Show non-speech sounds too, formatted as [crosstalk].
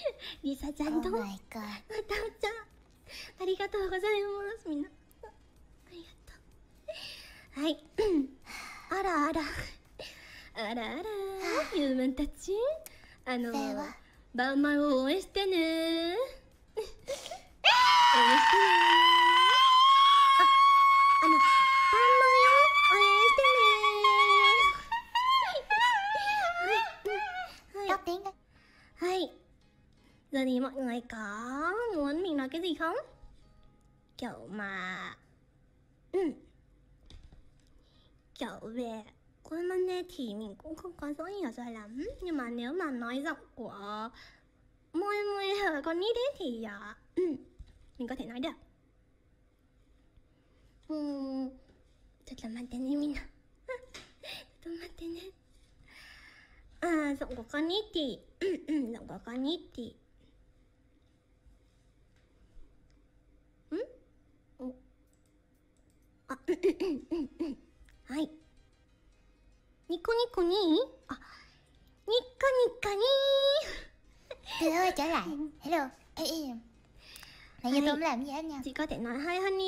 [laughs] リサちゃんと、またおちゃん、ありがとうございます、みんな。ありがとう。はい。[sighs] あらあら。あらあら、ユーマンたち。あの、バーマンを応援してね Giờ thì mọi người có muốn mình nói cái gì không? Kiểu mà... Ừ. Kiểu về quân Monday thì mình cũng không có rõ nhiều rồi lắm Nhưng mà nếu mà nói giọng của môi môi hờ [laughs] con nít ấy thì ờ, ừ, mình có thể nói được ừ, thật là mặt tên mình [laughs] thật là mặt tên à, giọng của con nít thì giọng của con nít thì うんうんうん。はい。ニコニコにあ、ニッカニッカに Từ thôi trở lại. Hello. này ê. giờ tôi làm gì hết nha. Chị có thể nói hi honey.